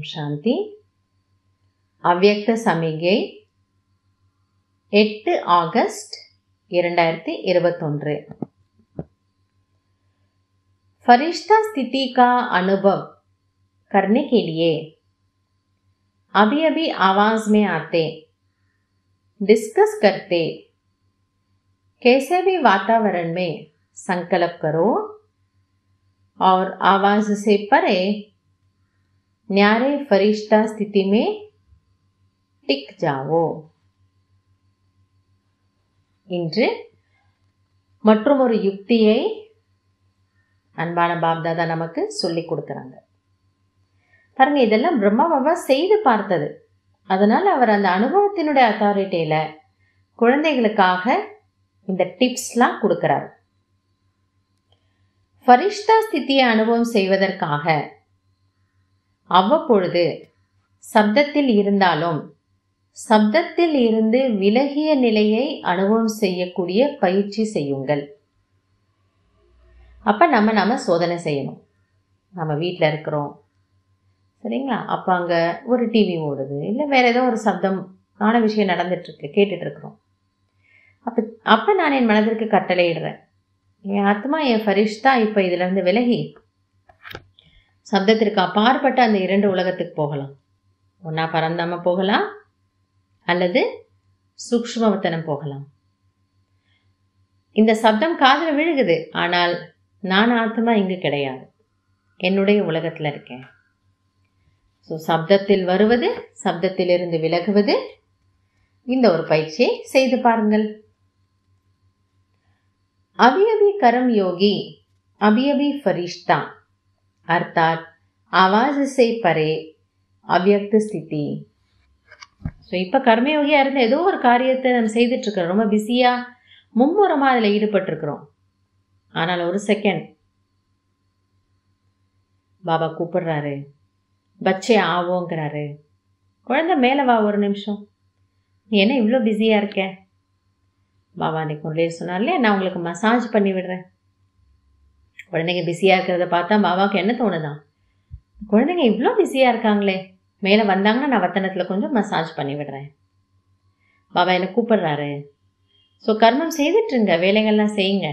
ஓம் சாந்தி அவ்வியக்த சமிகை எட்டு ஆகஸ்ட் இரண்டாயிரத்தி இருபத்தொன்று फरिश्ता स्थिति का अनुभव करने के लिए अभी अभी आवाज में आते डिस्कस करते कैसे भी वातावरण में संकल्प करो और आवाज से परे न्यारे फरिश्ता स्थिति में टिक जाओ இன்று மற்றும் ஒரு யுக்தியை அன்பான பாப்தாதா நமக்கு சொல்லி கொடுக்குறாங்க பாருங்க இதெல்லாம் பிரம்மா பாபா செய்து பார்த்தது அதனால் அவர் அந்த அனுபவத்தினுடைய அத்தாரிட்டியில் குழந்தைகளுக்காக இந்த டிப்ஸ்லாம் கொடுக்குறாரு ஃபரிஷ்டா ஸ்தித்தியை அனுபவம் செய்வதற்காக அவ்வப்பொழுது சப்தத்தில் இருந்தாலும் சப்தத்தில் இருந்து விலகிய நிலையை அனுபவம் செய்யக்கூடிய பயிற்சி செய்யுங்கள் அப்போ நம்ம நம்ம சோதனை செய்யணும் நம்ம வீட்டில் இருக்கிறோம் சரிங்களா அப்போ அங்கே ஒரு டிவி ஓடுது இல்லை வேறு ஏதோ ஒரு சப்தம் ஆன விஷயம் நடந்துட்டுருக்கு கேட்டுட்ருக்குறோம் அப்போ அப்போ நான் என் மனதிற்கு கட்டளையிடுறேன் என் ஆத்மா என் ஃபரிஷ்தா இப்போ இதுலேருந்து விலகி சப்தத்திற்கு அப்பாற்பட்ட அந்த இரண்டு உலகத்துக்கு போகலாம் ஒன்றா பரந்தாம போகலாம் அல்லது சூக்ஷ்மவத்தனம் போகலாம் இந்த சப்தம் காதில் விழுகுது ஆனால் நான் ஆத்மா இங்கு கிடையாது என்னுடைய உலகத்தில் இருக்கேன் ஸோ சப்தத்தில் வருவது சப்தத்திலிருந்து விலகுவது இந்த ஒரு பயிற்சியை செய்து பாருங்கள் அபியபி கரம் யோகி அபியபி ஃபரிஷ்தான் அர்த்தாத் आवाज से பரே அவ்வியக்த ஸ்திதி ஸோ இப்போ கர்மயோகியாக இருந்து ஏதோ ஒரு காரியத்தை நம்ம செய்துட்ருக்கிறோம் ரொம்ப பிஸியாக மும்முரமாக அதில் ஈடுபட்டிருக்கிறோம் ஆனால் ஒரு செகண்ட் பாபா கூப்பிடுறாரு பச்சை ஆவோங்கிறாரு குழந்தை மேலே வா ஒரு நிமிஷம் நீ என்ன இவ்வளோ பிஸியாக இருக்க பாபா அன்னைக்கு சொன்னார் இல்லையா நான் உங்களுக்கு மசாஜ் பண்ணி விடுறேன் குழந்தைங்க பிஸியாக இருக்கிறத பார்த்தா மாமாவுக்கு என்ன தோணுதான் குழந்தைங்க இவ்வளோ பிஸியாக இருக்காங்களே மேலே வந்தாங்கன்னா நான் வத்தனத்தில் கொஞ்சம் மசாஜ் பண்ணி விடுறேன் பாபா என்னை கூப்பிடுறாரு ஸோ கர்மம் செய்துட்டுருங்க வேலைகள்லாம் செய்யுங்க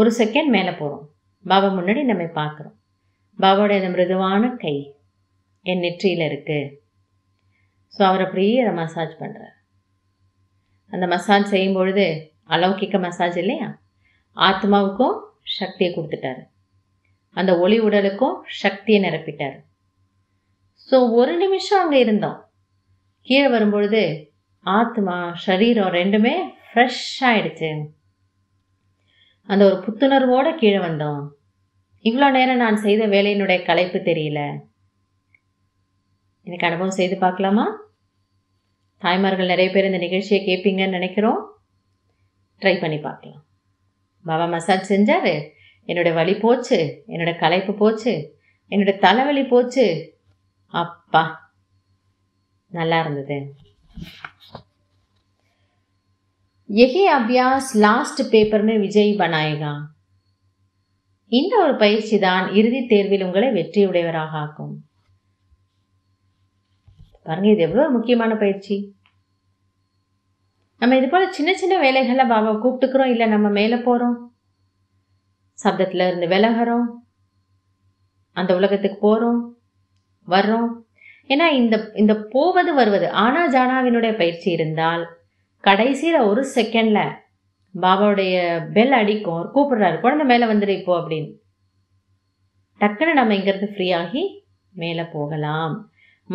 ஒரு செகண்ட் மேலே போகிறோம் பாபா முன்னாடி நம்ம பார்க்குறோம் பாபாவோட அந்த மிருதுவான கை என் நெற்றியில் இருக்குது ஸோ அவரை அப்படியே அதை மசாஜ் பண்ணுறார் அந்த மசாஜ் செய்யும்பொழுது அளவு அலௌகிக்க மசாஜ் இல்லையா ஆத்மாவுக்கும் சக்தியை கொடுத்துட்டாரு அந்த ஒளி உடலுக்கும் சக்தியை நிரப்பிட்டார் ஸோ ஒரு நிமிஷம் அங்கே இருந்தோம் கீழே வரும்பொழுது ஆத்மா சரீரம் ரெண்டுமே ஃப்ரெஷ் ஆயிடுச்சு அந்த ஒரு புத்துணர்வோடு கீழே வந்தோம் இவ்வளோ நேரம் நான் செய்த வேலையினுடைய கலைப்பு தெரியல எனக்கு அனுபவம் செய்து பார்க்கலாமா தாய்மார்கள் நிறைய பேர் இந்த நிகழ்ச்சியை கேட்பீங்கன்னு நினைக்கிறோம் ட்ரை பண்ணி பார்க்கலாம் பாபா மசாஜ் செஞ்சார் என்னோட வலி போச்சு என்னோட களைப்பு போச்சு என்னோட தலைவலி போச்சு அப்பா நல்லா இருந்தது எகே அபியாஸ் லாஸ்ட் பேப்பர்னு விஜய் பனாயகா இந்த ஒரு பயிற்சி தான் இறுதித் தேர்வில் உங்களை வெற்றியுடையவராக ஆக்கும் பாருங்க இது எவ்வளவு முக்கியமான பயிற்சி நம்ம இது போல சின்ன சின்ன வேலைகளில் பாபாவை கூப்பிட்டுக்கிறோம் இல்லை நம்ம மேலே போகிறோம் சப்தத்தில் இருந்து விலகிறோம் அந்த உலகத்துக்கு போகிறோம் வர்றோம் ஏன்னா இந்த இந்த போவது வருவது ஆனா ஜானாவினுடைய பயிற்சி இருந்தால் கடைசியில் ஒரு செகண்டில் பாபாவுடைய பெல் அடிக்கும் கூப்பிடுறாரு குழந்தை மேலே வந்துடு இப்போ அப்படின்னு டக்குன்னு நம்ம இங்கேருந்து ஃப்ரீயாகி மேலே போகலாம்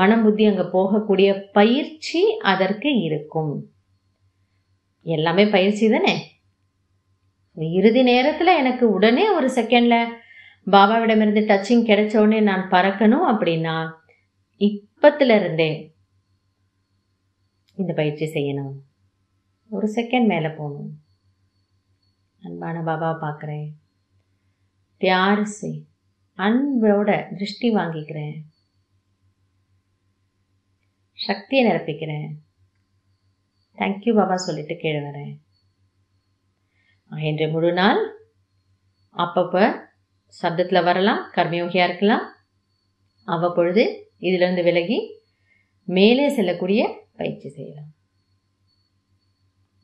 மனம் புத்தி அங்கே போகக்கூடிய பயிற்சி அதற்கு இருக்கும் எல்லாமே பயிற்சி தானே இறுதி நேரத்தில் எனக்கு உடனே ஒரு செகண்டில் பாபாவிடமிருந்து டச்சிங் கிடைச்ச உடனே நான் பறக்கணும் அப்படின்னா இப்பத்துல இருந்தே இந்த பயிற்சி செய்யணும் ஒரு செகண்ட் மேலே போகணும் அன்பான பாபாவை பார்க்குறேன் பியார் செய் அன்போட திருஷ்டி வாங்கிக்கிறேன் சக்தியை நிரப்பிக்கிறேன் தேங்க்யூ பாபா சொல்லிட்டு கீழே வரேன் என்று முழு நாள் அப்பப்போ சப்தத்தில் வரலாம் கர்மயோகியாக இருக்கலாம் அவ்வப்பொழுது இதிலிருந்து விலகி மேலே செல்லக்கூடிய பயிற்சி செய்யலாம்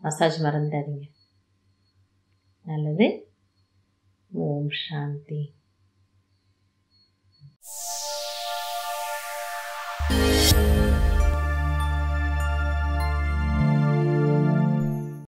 மசாஜ் மறந்துடாதீங்க நல்லது ஓம் சாந்தி